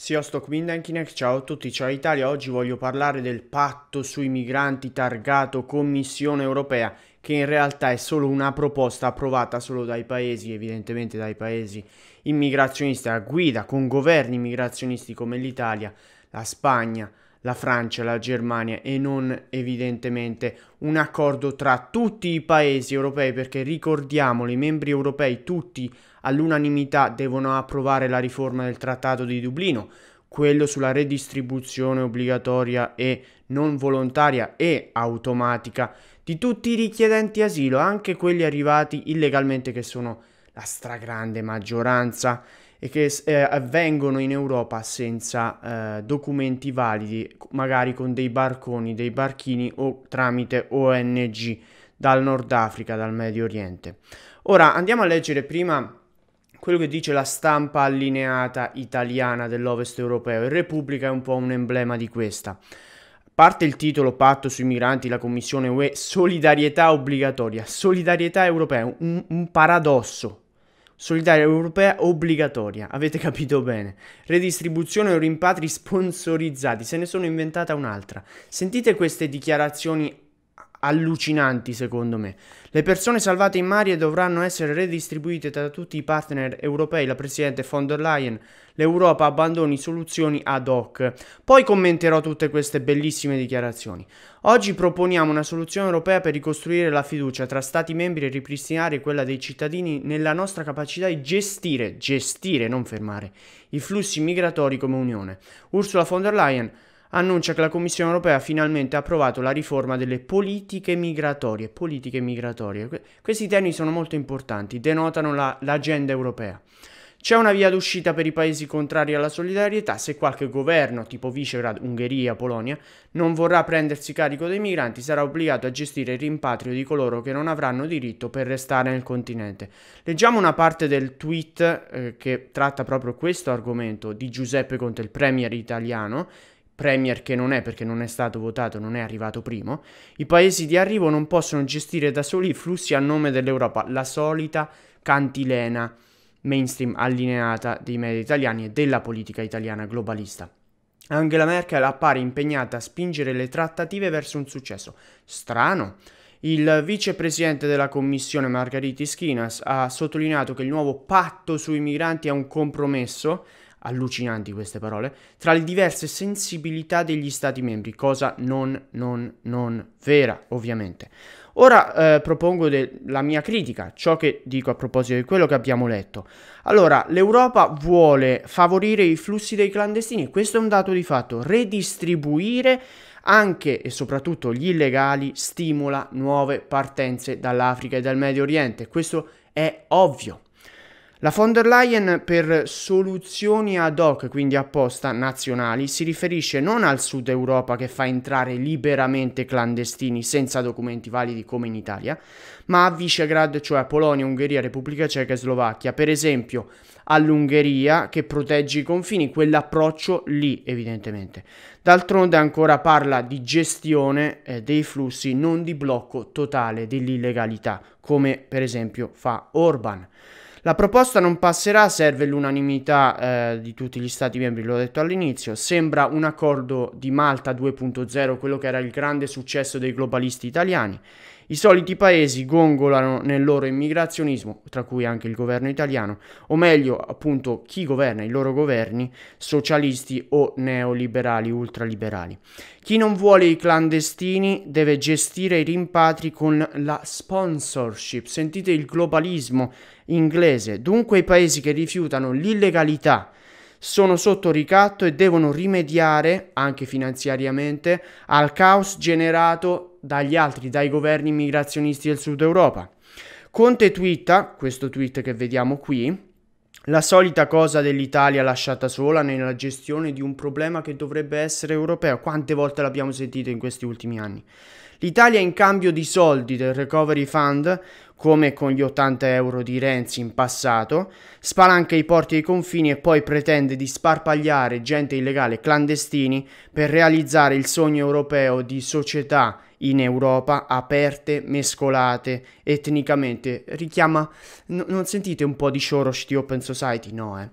Sziasztok mindenkinek, ciao a tutti, ciao Italia, oggi voglio parlare del patto sui migranti targato Commissione Europea che in realtà è solo una proposta approvata solo dai paesi, evidentemente dai paesi immigrazionisti a guida, con governi immigrazionisti come l'Italia, la Spagna, la Francia, la Germania e non evidentemente un accordo tra tutti i paesi europei perché ricordiamolo i membri europei tutti all'unanimità devono approvare la riforma del trattato di Dublino, quello sulla redistribuzione obbligatoria e non volontaria e automatica di tutti i richiedenti asilo, anche quelli arrivati illegalmente che sono la stragrande maggioranza e che eh, avvengono in Europa senza eh, documenti validi, magari con dei barconi, dei barchini o tramite ONG dal Nord Africa, dal Medio Oriente. Ora andiamo a leggere prima quello che dice la stampa allineata italiana dell'Ovest europeo e Repubblica è un po' un emblema di questa. Parte il titolo Patto sui migranti, la Commissione UE, solidarietà obbligatoria, solidarietà europea, un, un paradosso, solidaria europea obbligatoria, avete capito bene. Redistribuzione o rimpatri sponsorizzati, se ne sono inventata un'altra. Sentite queste dichiarazioni allucinanti secondo me. Le persone salvate in mare dovranno essere redistribuite tra tutti i partner europei, la Presidente von der Leyen, l'Europa abbandoni soluzioni ad hoc. Poi commenterò tutte queste bellissime dichiarazioni. Oggi proponiamo una soluzione europea per ricostruire la fiducia tra Stati membri e ripristinare quella dei cittadini nella nostra capacità di gestire, gestire, non fermare, i flussi migratori come Unione. Ursula von der Leyen annuncia che la Commissione europea ha finalmente approvato la riforma delle politiche migratorie. Politiche migratorie. questi temi sono molto importanti, denotano l'agenda europea. C'è una via d'uscita per i paesi contrari alla solidarietà se qualche governo, tipo Visegrad, Ungheria, Polonia, non vorrà prendersi carico dei migranti, sarà obbligato a gestire il rimpatrio di coloro che non avranno diritto per restare nel continente. Leggiamo una parte del tweet eh, che tratta proprio questo argomento di Giuseppe Conte, il premier italiano, Premier che non è perché non è stato votato, non è arrivato primo, i paesi di arrivo non possono gestire da soli i flussi a nome dell'Europa, la solita cantilena mainstream allineata dei media italiani e della politica italiana globalista. Angela Merkel appare impegnata a spingere le trattative verso un successo. Strano. Il vicepresidente della Commissione Margaritis Schinas ha sottolineato che il nuovo patto sui migranti è un compromesso allucinanti queste parole, tra le diverse sensibilità degli Stati membri, cosa non, non, non vera ovviamente. Ora eh, propongo de- la mia critica, ciò che dico a proposito di quello che abbiamo letto. Allora, l'Europa vuole favorire i flussi dei clandestini, questo è un dato di fatto, redistribuire anche e soprattutto gli illegali stimola nuove partenze dall'Africa e dal Medio Oriente, questo è ovvio. La von der Leyen per soluzioni ad hoc, quindi apposta nazionali, si riferisce non al sud Europa che fa entrare liberamente clandestini senza documenti validi come in Italia, ma a Visegrad, cioè a Polonia, Ungheria, Repubblica Ceca e Slovacchia. Per esempio all'Ungheria che protegge i confini, quell'approccio lì evidentemente. D'altronde ancora parla di gestione eh, dei flussi, non di blocco totale dell'illegalità, come per esempio fa Orban. La proposta non passerà, serve l'unanimità eh, di tutti gli stati membri, l'ho detto all'inizio, sembra un accordo di Malta 2.0, quello che era il grande successo dei globalisti italiani i soliti paesi gongolano nel loro immigrazionismo, tra cui anche il governo italiano, o meglio appunto chi governa i loro governi, socialisti o neoliberali, ultraliberali. Chi non vuole i clandestini deve gestire i rimpatri con la sponsorship. Sentite il globalismo inglese. Dunque i paesi che rifiutano l'illegalità sono sotto ricatto e devono rimediare, anche finanziariamente, al caos generato dagli altri, dai governi immigrazionisti del sud Europa. Conte twitta, questo tweet che vediamo qui, la solita cosa dell'Italia lasciata sola nella gestione di un problema che dovrebbe essere europeo. Quante volte l'abbiamo sentito in questi ultimi anni? L'Italia in cambio di soldi del Recovery Fund, come con gli 80 euro di Renzi in passato, spalanca i porti e i confini e poi pretende di sparpagliare gente illegale clandestini per realizzare il sogno europeo di società in Europa aperte, mescolate, etnicamente. Richiama... N non sentite un po' di Soros di Open Society? No, eh.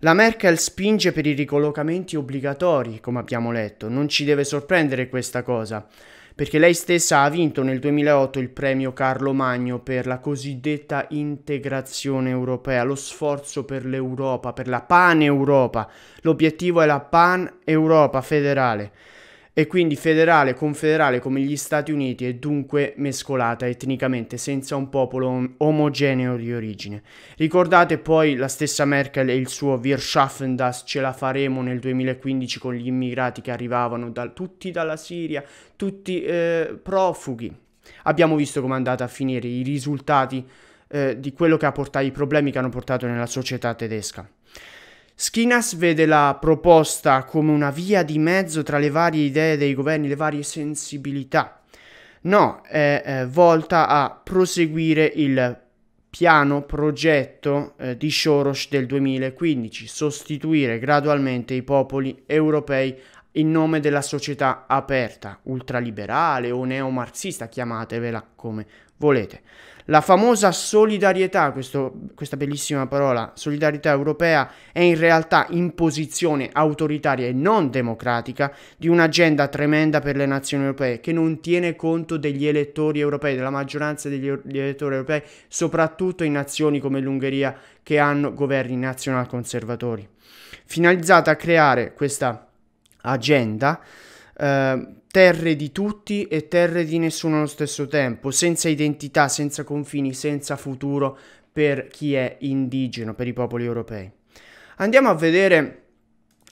La Merkel spinge per i ricollocamenti obbligatori, come abbiamo letto. Non ci deve sorprendere questa cosa perché lei stessa ha vinto nel 2008 il premio Carlo Magno per la cosiddetta integrazione europea, lo sforzo per l'Europa, per la pan-Europa. L'obiettivo è la pan-Europa federale e quindi federale, confederale come gli Stati Uniti e dunque mescolata etnicamente senza un popolo omogeneo di origine. Ricordate poi la stessa Merkel e il suo Wir schaffen das, ce la faremo nel 2015 con gli immigrati che arrivavano da, tutti dalla Siria, tutti eh, profughi. Abbiamo visto come è andata a finire i risultati eh, di quello che ha portato, i problemi che hanno portato nella società tedesca. Schinas vede la proposta come una via di mezzo tra le varie idee dei governi, le varie sensibilità. No, è, è volta a proseguire il piano progetto eh, di Soros del 2015, sostituire gradualmente i popoli europei in nome della società aperta, ultraliberale o neomarxista, chiamatevela come volete. La famosa solidarietà, questo, questa bellissima parola, solidarietà europea, è in realtà imposizione autoritaria e non democratica di un'agenda tremenda per le nazioni europee che non tiene conto degli elettori europei, della maggioranza degli elettori europei, soprattutto in nazioni come l'Ungheria che hanno governi nazionalconservatori. Finalizzata a creare questa agenda, Ehm, terre di tutti e terre di nessuno allo stesso tempo, senza identità, senza confini, senza futuro per chi è indigeno, per i popoli europei. Andiamo a vedere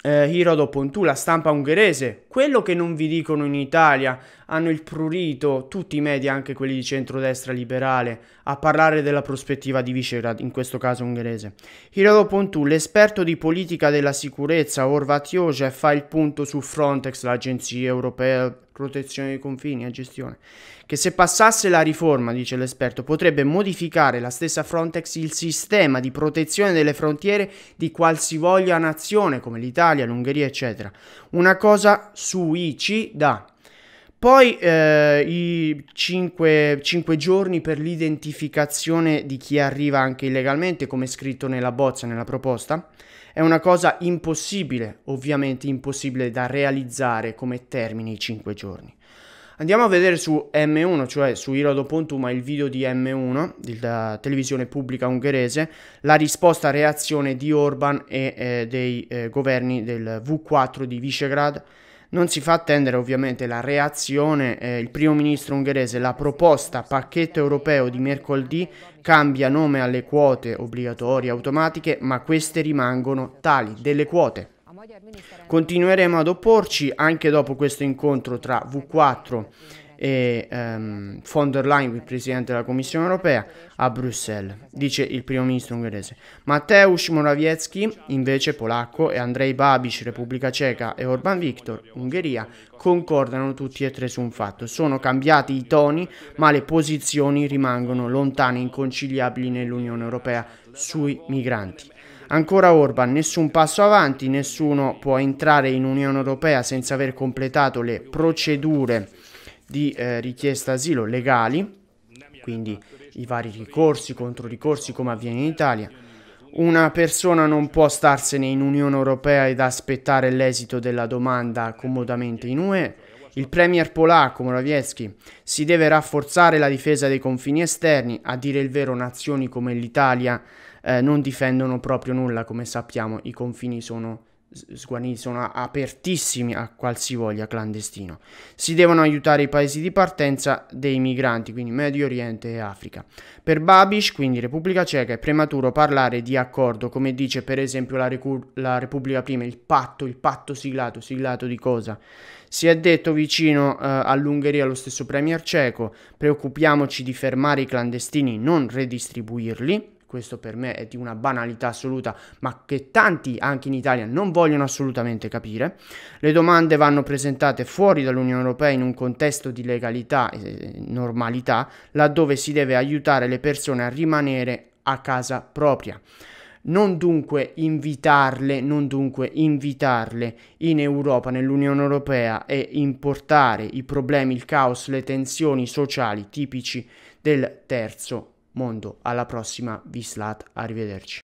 eh, Hirodo Pontu, la stampa ungherese, quello che non vi dicono in Italia, hanno il prurito, tutti i media, anche quelli di centrodestra liberale, a parlare della prospettiva di Visegrad, in questo caso ungherese. Hirado Pontù, l'esperto di politica della sicurezza Orvat Yogev, fa il punto su Frontex, l'agenzia europea protezione dei confini e gestione, che se passasse la riforma, dice l'esperto, potrebbe modificare la stessa Frontex il sistema di protezione delle frontiere di qualsivoglia nazione come l'Italia, l'Ungheria, eccetera una cosa su ICI da poi eh, i 5, 5, giorni per l'identificazione di chi arriva anche illegalmente, come scritto nella bozza, nella proposta, è una cosa impossibile, ovviamente impossibile da realizzare come termine i 5 giorni. Andiamo a vedere su M1, cioè su Irodo.uma, il video di M1, della televisione pubblica ungherese, la risposta reazione di Orban e eh, dei eh, governi del V4 di Visegrad. Non si fa attendere ovviamente la reazione, eh, il primo ministro ungherese, la proposta pacchetto europeo di mercoledì cambia nome alle quote obbligatorie automatiche, ma queste rimangono tali, delle quote. Continueremo ad opporci anche dopo questo incontro tra V4 e um, von der Leyen, il presidente della Commissione europea, a Bruxelles, dice il primo ministro ungherese. Mateusz Morawiecki, invece polacco, e Andrei Babic, Repubblica Ceca, e Orban Viktor, Ungheria, concordano tutti e tre su un fatto. Sono cambiati i toni, ma le posizioni rimangono lontane inconciliabili nell'Unione europea sui migranti. Ancora Orban, nessun passo avanti, nessuno può entrare in Unione Europea senza aver completato le procedure di eh, richiesta asilo legali, quindi i vari ricorsi, contro ricorsi come avviene in Italia. Una persona non può starsene in Unione Europea ed aspettare l'esito della domanda comodamente in UE. Il premier polacco Morawiecki si deve rafforzare la difesa dei confini esterni, a dire il vero nazioni come l'Italia eh, non difendono proprio nulla, come sappiamo i confini sono sguanini, sono apertissimi a qualsivoglia clandestino. Si devono aiutare i paesi di partenza dei migranti, quindi Medio Oriente e Africa. Per Babish, quindi Repubblica Ceca, è prematuro parlare di accordo, come dice per esempio la, la Repubblica Prima, il patto, il patto siglato, siglato di cosa? Si è detto vicino eh, all'Ungheria lo stesso premier ceco, preoccupiamoci di fermare i clandestini, non redistribuirli questo per me è di una banalità assoluta, ma che tanti anche in Italia non vogliono assolutamente capire. Le domande vanno presentate fuori dall'Unione Europea in un contesto di legalità e normalità, laddove si deve aiutare le persone a rimanere a casa propria non dunque invitarle, non dunque invitarle in Europa, nell'Unione Europea e importare i problemi, il caos, le tensioni sociali tipici del terzo mondo. Alla prossima, Vislat, arrivederci.